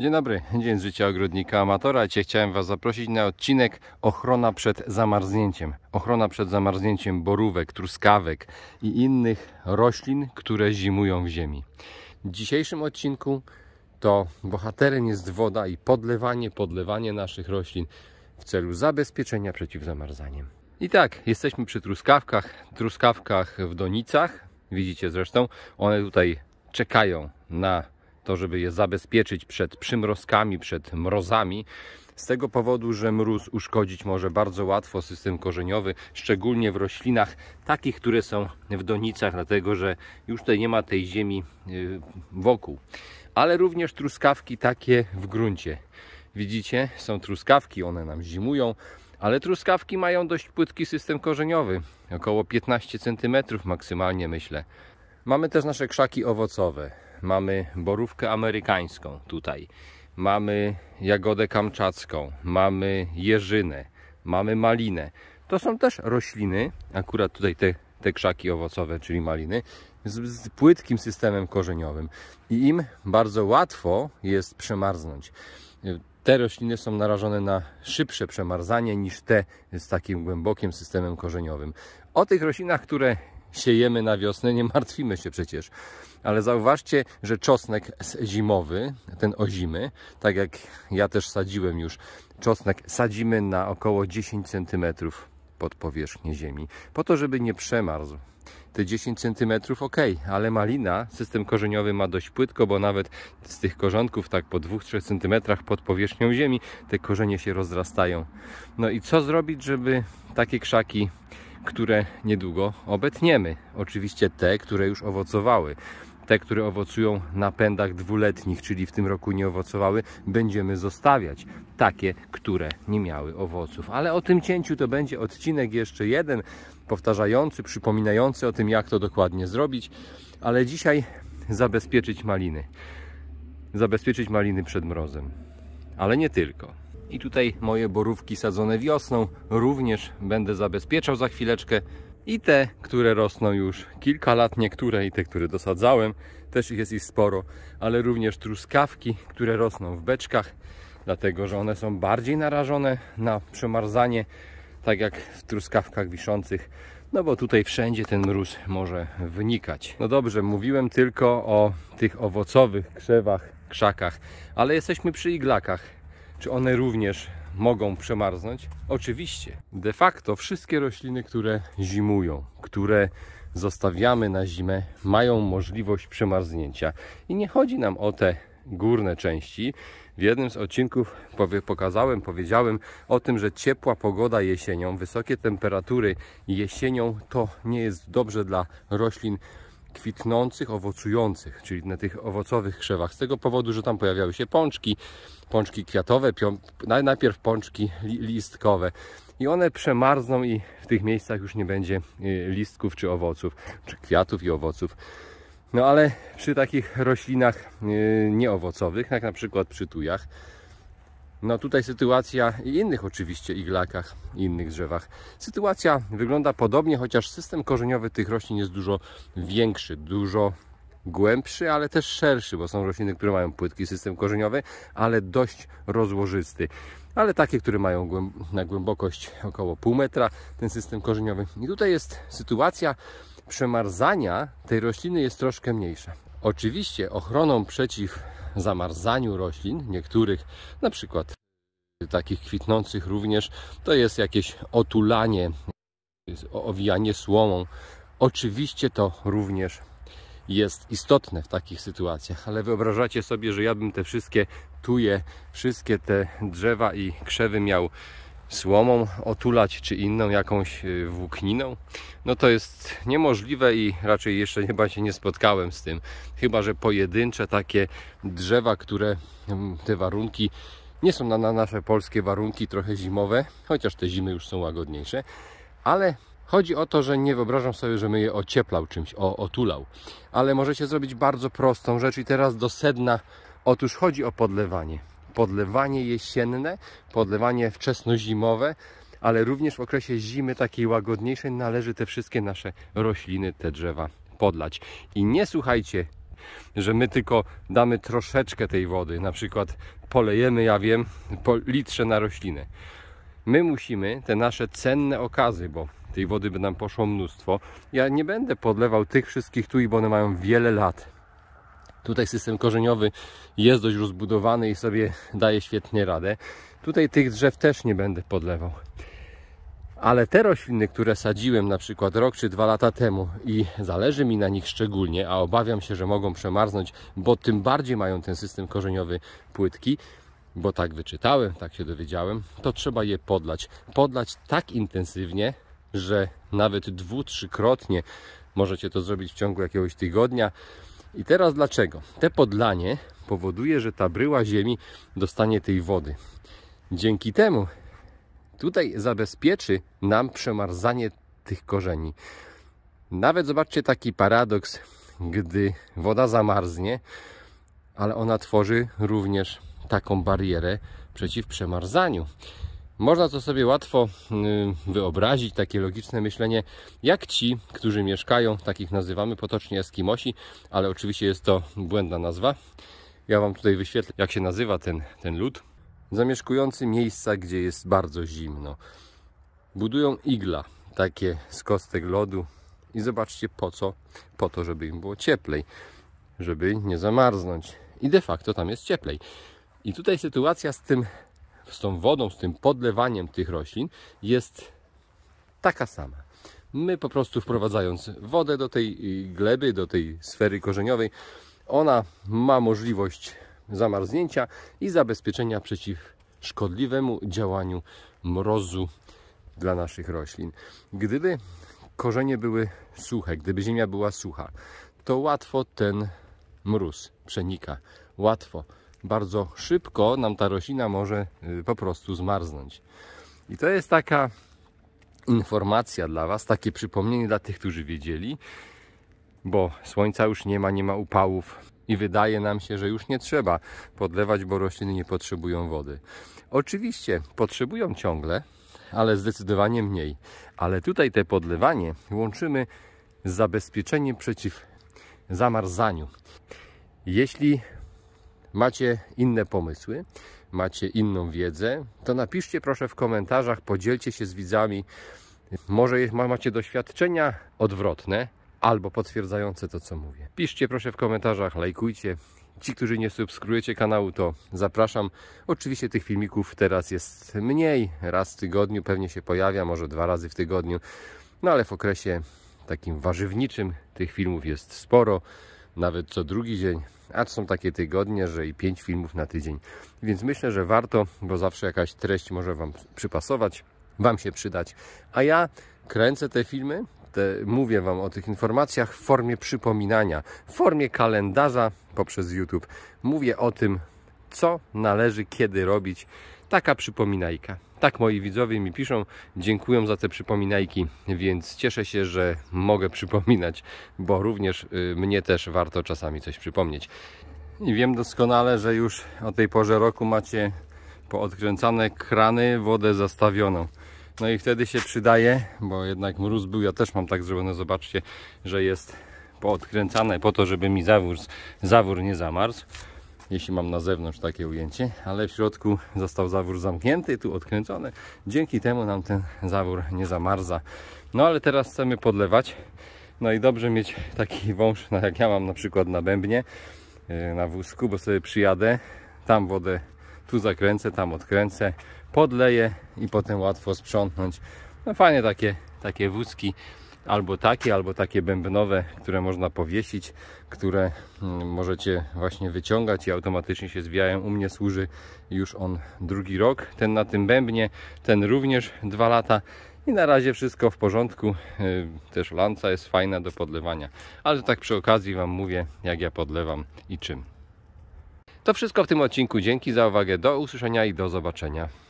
Dzień dobry, dzień z życia ogrodnika amatora. Dzisiaj chciałem Was zaprosić na odcinek Ochrona przed zamarznięciem. Ochrona przed zamarznięciem borówek, truskawek i innych roślin, które zimują w ziemi. W dzisiejszym odcinku to bohaterem jest woda i podlewanie, podlewanie naszych roślin w celu zabezpieczenia przeciw zamarzaniem. I tak, jesteśmy przy truskawkach, truskawkach w donicach, widzicie zresztą, one tutaj czekają na to, żeby je zabezpieczyć przed przymrozkami, przed mrozami. Z tego powodu, że mróz uszkodzić może bardzo łatwo system korzeniowy, szczególnie w roślinach takich, które są w donicach, dlatego że już tutaj nie ma tej ziemi y, wokół. Ale również truskawki takie w gruncie. Widzicie, są truskawki, one nam zimują, ale truskawki mają dość płytki system korzeniowy, około 15 cm maksymalnie myślę. Mamy też nasze krzaki owocowe mamy borówkę amerykańską tutaj, mamy jagodę kamczacką, mamy jeżynę, mamy malinę. To są też rośliny, akurat tutaj te, te krzaki owocowe, czyli maliny, z, z płytkim systemem korzeniowym i im bardzo łatwo jest przemarznąć. Te rośliny są narażone na szybsze przemarzanie niż te z takim głębokim systemem korzeniowym. O tych roślinach, które siejemy na wiosnę, nie martwimy się przecież. Ale zauważcie, że czosnek zimowy, ten ozimy, tak jak ja też sadziłem już, czosnek sadzimy na około 10 cm pod powierzchnię ziemi, po to, żeby nie przemarzł. Te 10 cm ok, ale malina system korzeniowy ma dość płytko, bo nawet z tych korzonków tak po 2-3 cm pod powierzchnią ziemi te korzenie się rozrastają. No i co zrobić, żeby takie krzaki, które niedługo obetniemy? Oczywiście te, które już owocowały te, które owocują na pędach dwuletnich, czyli w tym roku nie owocowały, będziemy zostawiać. Takie, które nie miały owoców. Ale o tym cięciu to będzie odcinek jeszcze jeden, powtarzający, przypominający o tym, jak to dokładnie zrobić. Ale dzisiaj zabezpieczyć maliny. Zabezpieczyć maliny przed mrozem. Ale nie tylko. I tutaj moje borówki sadzone wiosną również będę zabezpieczał za chwileczkę i te, które rosną już kilka lat, niektóre i te, które dosadzałem, też ich jest ich sporo, ale również truskawki, które rosną w beczkach, dlatego że one są bardziej narażone na przemarzanie, tak jak w truskawkach wiszących, no bo tutaj wszędzie ten mróz może wynikać. No dobrze, mówiłem tylko o tych owocowych krzewach, krzakach, ale jesteśmy przy iglakach. Czy one również mogą przemarznąć? Oczywiście. De facto wszystkie rośliny, które zimują, które zostawiamy na zimę, mają możliwość przemarznięcia. I nie chodzi nam o te górne części. W jednym z odcinków pokazałem, powiedziałem o tym, że ciepła pogoda jesienią, wysokie temperatury jesienią to nie jest dobrze dla roślin kwitnących, owocujących, czyli na tych owocowych krzewach, z tego powodu, że tam pojawiały się pączki, pączki kwiatowe, najpierw pączki listkowe. I one przemarzną i w tych miejscach już nie będzie y, listków czy owoców, czy kwiatów i owoców. No ale przy takich roślinach y, nieowocowych, jak na przykład przy tujach, no tutaj sytuacja i innych oczywiście iglakach i innych drzewach. Sytuacja wygląda podobnie, chociaż system korzeniowy tych roślin jest dużo większy, dużo głębszy, ale też szerszy, bo są rośliny, które mają płytki system korzeniowy, ale dość rozłożysty. Ale takie, które mają na głębokość około pół metra ten system korzeniowy. I tutaj jest sytuacja przemarzania tej rośliny jest troszkę mniejsza. Oczywiście ochroną przeciw zamarzaniu roślin, niektórych, na przykład takich kwitnących również, to jest jakieś otulanie, owijanie słomą. Oczywiście to również jest istotne w takich sytuacjach, ale wyobrażacie sobie, że ja bym te wszystkie tuje, wszystkie te drzewa i krzewy miał słomą otulać, czy inną jakąś y, włókniną? No to jest niemożliwe i raczej jeszcze chyba się nie spotkałem z tym. Chyba, że pojedyncze takie drzewa, które mm, te warunki nie są na, na nasze polskie warunki trochę zimowe, chociaż te zimy już są łagodniejsze, ale Chodzi o to, że nie wyobrażam sobie, że my je ocieplał czymś, o, otulał. Ale możecie zrobić bardzo prostą rzecz i teraz do sedna. Otóż chodzi o podlewanie. Podlewanie jesienne, podlewanie wczesnozimowe, ale również w okresie zimy takiej łagodniejszej należy te wszystkie nasze rośliny, te drzewa podlać. I nie słuchajcie, że my tylko damy troszeczkę tej wody, na przykład polejemy, ja wiem, po litrze na roślinę my musimy te nasze cenne okazy, bo tej wody by nam poszło mnóstwo. Ja nie będę podlewał tych wszystkich tu, bo one mają wiele lat. Tutaj system korzeniowy jest dość rozbudowany i sobie daje świetnie radę. Tutaj tych drzew też nie będę podlewał. Ale te rośliny, które sadziłem na przykład rok czy dwa lata temu i zależy mi na nich szczególnie, a obawiam się, że mogą przemarznąć, bo tym bardziej mają ten system korzeniowy płytki, bo tak wyczytałem, tak się dowiedziałem, to trzeba je podlać. Podlać tak intensywnie, że nawet dwu, trzykrotnie możecie to zrobić w ciągu jakiegoś tygodnia. I teraz dlaczego? Te podlanie powoduje, że ta bryła ziemi dostanie tej wody. Dzięki temu tutaj zabezpieczy nam przemarzanie tych korzeni. Nawet zobaczcie taki paradoks, gdy woda zamarznie, ale ona tworzy również taką barierę przeciw przemarzaniu. Można to sobie łatwo y, wyobrazić, takie logiczne myślenie, jak ci, którzy mieszkają, takich nazywamy potocznie Eskimosi, ale oczywiście jest to błędna nazwa. Ja Wam tutaj wyświetlę, jak się nazywa ten, ten lud. Zamieszkujący miejsca, gdzie jest bardzo zimno. Budują igla, takie z kostek lodu. I zobaczcie po co? Po to, żeby im było cieplej, żeby nie zamarznąć. I de facto tam jest cieplej. I tutaj sytuacja z tym, z tą wodą, z tym podlewaniem tych roślin jest taka sama. My po prostu wprowadzając wodę do tej y, gleby, do tej sfery korzeniowej, ona ma możliwość zamarznięcia i zabezpieczenia przeciw szkodliwemu działaniu mrozu dla naszych roślin. Gdyby korzenie były suche, gdyby ziemia była sucha, to łatwo ten mróz przenika, łatwo bardzo szybko nam ta roślina może y, po prostu zmarznąć. I to jest taka informacja dla Was, takie przypomnienie dla tych, którzy wiedzieli, bo słońca już nie ma, nie ma upałów i wydaje nam się, że już nie trzeba podlewać, bo rośliny nie potrzebują wody. Oczywiście potrzebują ciągle, ale zdecydowanie mniej. Ale tutaj te podlewanie łączymy z zabezpieczeniem przeciw zamarzaniu. Jeśli macie inne pomysły, macie inną wiedzę, to napiszcie proszę w komentarzach, podzielcie się z widzami. Może macie doświadczenia odwrotne albo potwierdzające to, co mówię. Piszcie proszę w komentarzach, lajkujcie. Ci, którzy nie subskrybujecie kanału, to zapraszam. Oczywiście tych filmików teraz jest mniej. Raz w tygodniu pewnie się pojawia, może dwa razy w tygodniu. No ale w okresie takim warzywniczym tych filmów jest sporo. Nawet co drugi dzień a to są takie tygodnie, że i 5 filmów na tydzień. Więc myślę, że warto, bo zawsze jakaś treść może Wam przypasować, Wam się przydać. A ja kręcę te filmy, te, mówię Wam o tych informacjach w formie przypominania, w formie kalendarza poprzez YouTube. Mówię o tym, co należy kiedy robić, taka przypominajka. Tak moi widzowie mi piszą, dziękują za te przypominajki, więc cieszę się, że mogę przypominać, bo również y, mnie też warto czasami coś przypomnieć. I wiem doskonale, że już o tej porze roku macie poodkręcane krany, wodę zastawioną. No i wtedy się przydaje, bo jednak mróz był, ja też mam tak zrobione, zobaczcie, że jest poodkręcane po to, żeby mi zawór, zawór nie zamarzł jeśli mam na zewnątrz takie ujęcie, ale w środku został zawór zamknięty, tu odkręcony. Dzięki temu nam ten zawór nie zamarza. No ale teraz chcemy podlewać. No i dobrze mieć taki wąż, no jak ja mam na przykład na bębnie, e, na wózku, bo sobie przyjadę, tam wodę tu zakręcę, tam odkręcę, podleję i potem łatwo sprzątnąć. No fajnie takie, takie wózki albo takie, albo takie bębnowe, które można powiesić, które mm, możecie właśnie wyciągać i automatycznie się zwijają. U mnie służy już on drugi rok. Ten na tym bębnie, ten również dwa lata. I na razie wszystko w porządku, y, też lanca jest fajna do podlewania, ale tak przy okazji Wam mówię jak ja podlewam i czym. To wszystko w tym odcinku, dzięki za uwagę, do usłyszenia i do zobaczenia.